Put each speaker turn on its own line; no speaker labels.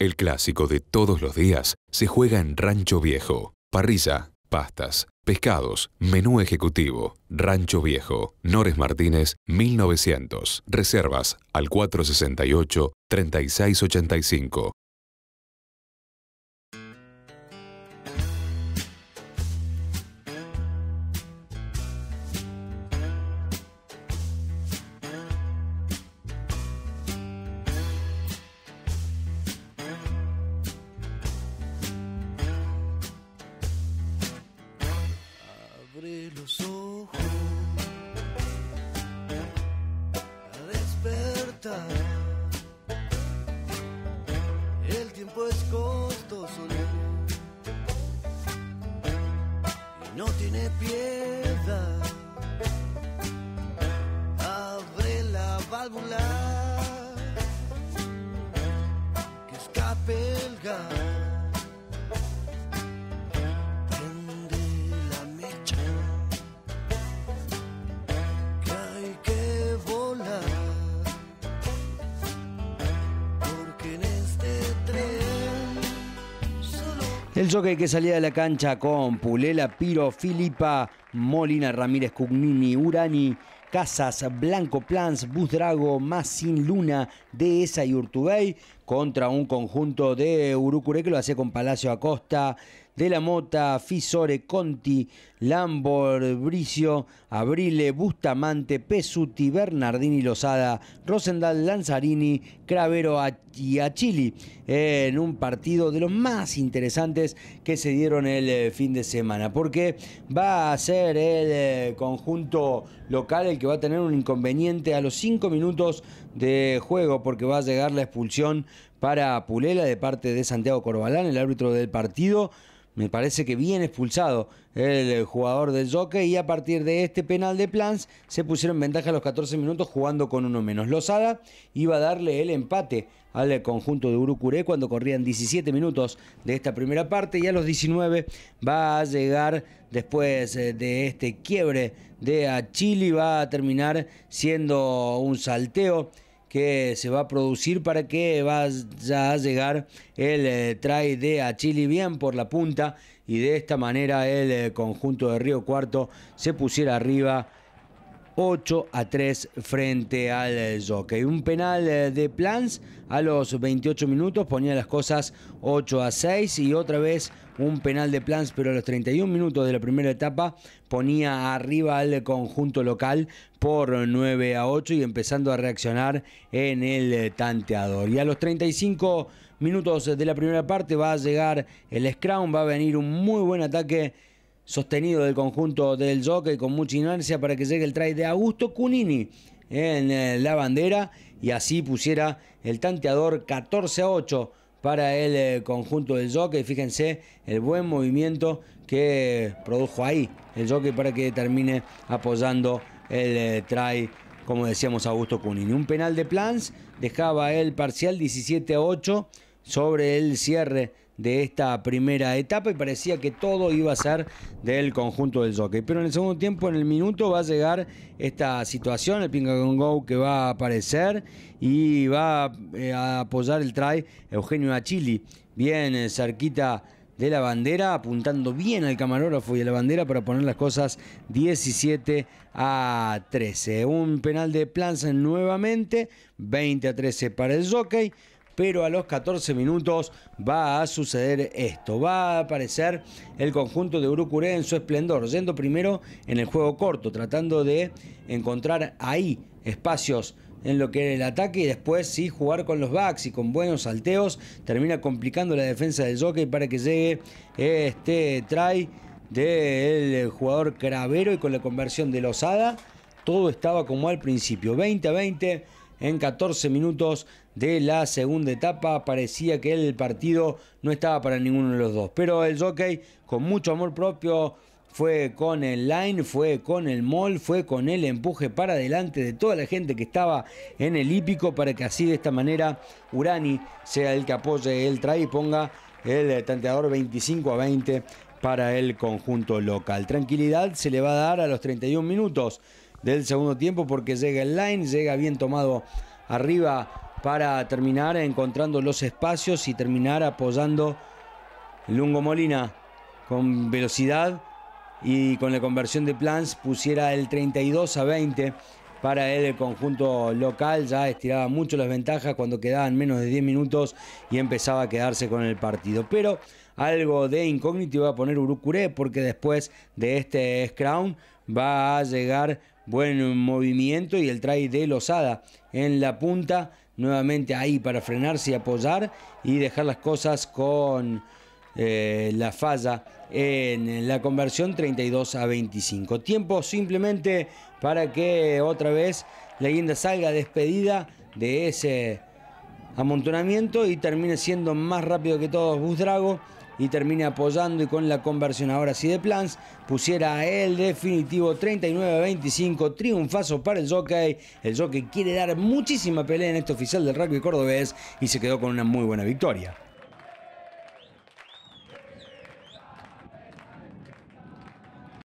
El clásico de todos los días se juega en Rancho Viejo. Parrilla, pastas, pescados, menú ejecutivo. Rancho Viejo, Nores Martínez, 1900. Reservas al 468 3685 abre los ojos a El tiempo es costoso y no tiene piedad. Abre la válvula que escape el gas. El jockey que salía de la cancha con Pulela, Piro, Filipa, Molina, Ramírez, Cugnini, Urani, Casas, Blanco, Plans, Busdrago, sin Luna, Dehesa y Urtubey contra un conjunto de Urucure que lo hace con Palacio Acosta, de la Mota, Fisore, Conti, Lambor, Bricio, Abrile, Bustamante, Pesuti, Bernardini, Lozada, Rosendal, Lanzarini, Cravero y Achilli. en un partido de los más interesantes que se dieron el eh, fin de semana, porque va a ser el eh, conjunto local el que va a tener un inconveniente a los 5 minutos de juego, porque va a llegar la expulsión para Pulela de parte de Santiago Corbalán, el árbitro del partido me parece que bien expulsado el jugador del Jockey y a partir de este penal de Plans se pusieron en ventaja a los 14 minutos jugando con uno menos. Lozada iba a darle el empate al conjunto de Urucuré cuando corrían 17 minutos de esta primera parte y a los 19 va a llegar después eh, de este quiebre de Achili, va a terminar siendo un salteo que se va a producir para que vaya a llegar el trae eh, try de Achili bien por la punta y de esta manera el eh, conjunto de Río Cuarto se pusiera arriba 8 a 3 frente al eh, Jockey. Un penal eh, de Plans a los 28 minutos ponía las cosas 8 a 6 y otra vez un penal de Plans, pero a los 31 minutos de la primera etapa ponía arriba al conjunto local por 9 a 8 y empezando a reaccionar en el eh, tanteador. Y a los 35 minutos de la primera parte va a llegar el Scrum, va a venir un muy buen ataque sostenido del conjunto del jockey con mucha inercia para que llegue el try de Augusto Cunini en eh, la bandera y así pusiera el tanteador 14 a 8 para el eh, conjunto del jockey. Fíjense el buen movimiento que produjo ahí el jockey para que termine apoyando el eh, try, como decíamos, Augusto Cunini. Un penal de Plans dejaba el parcial 17 a 8 sobre el cierre de esta primera etapa y parecía que todo iba a ser del conjunto del jockey. Pero en el segundo tiempo, en el minuto, va a llegar esta situación, el Pinga con Go que va a aparecer y va eh, a apoyar el try Eugenio Achili, bien eh, cerquita de la bandera, apuntando bien al camarógrafo y a la bandera para poner las cosas 17 a 13. Un penal de Planza nuevamente, 20 a 13 para el jockey pero a los 14 minutos va a suceder esto. Va a aparecer el conjunto de Urucuré en su esplendor, yendo primero en el juego corto, tratando de encontrar ahí espacios en lo que era el ataque y después sí jugar con los backs y con buenos salteos termina complicando la defensa del jockey para que llegue este try del jugador Cravero y con la conversión de Lozada todo estaba como al principio 20 a 20 en 14 minutos de la segunda etapa. Parecía que el partido no estaba para ninguno de los dos. Pero el jockey, con mucho amor propio, fue con el line, fue con el mall, fue con el empuje para adelante de toda la gente que estaba en el hípico para que así de esta manera Urani sea el que apoye el try y ponga el tanteador 25 a 20 para el conjunto local. Tranquilidad se le va a dar a los 31 minutos del segundo tiempo porque llega el line, llega bien tomado arriba para terminar encontrando los espacios y terminar apoyando Lungo Molina con velocidad y con la conversión de Plans pusiera el 32 a 20 para el conjunto local. Ya estiraba mucho las ventajas cuando quedaban menos de 10 minutos y empezaba a quedarse con el partido. Pero algo de incógnito va a poner Urucuré porque después de este scrum va a llegar Buen movimiento y el try de Lozada en la punta. Nuevamente ahí para frenarse y apoyar y dejar las cosas con eh, la falla en la conversión 32 a 25. Tiempo simplemente para que otra vez la guinda salga despedida de ese amontonamiento y termine siendo más rápido que todos Drago y termina apoyando y con la conversión ahora sí de Plans pusiera el definitivo 39-25 triunfazo para el jockey. El jockey quiere dar muchísima pelea en este oficial del rugby cordobés y se quedó con una muy buena victoria.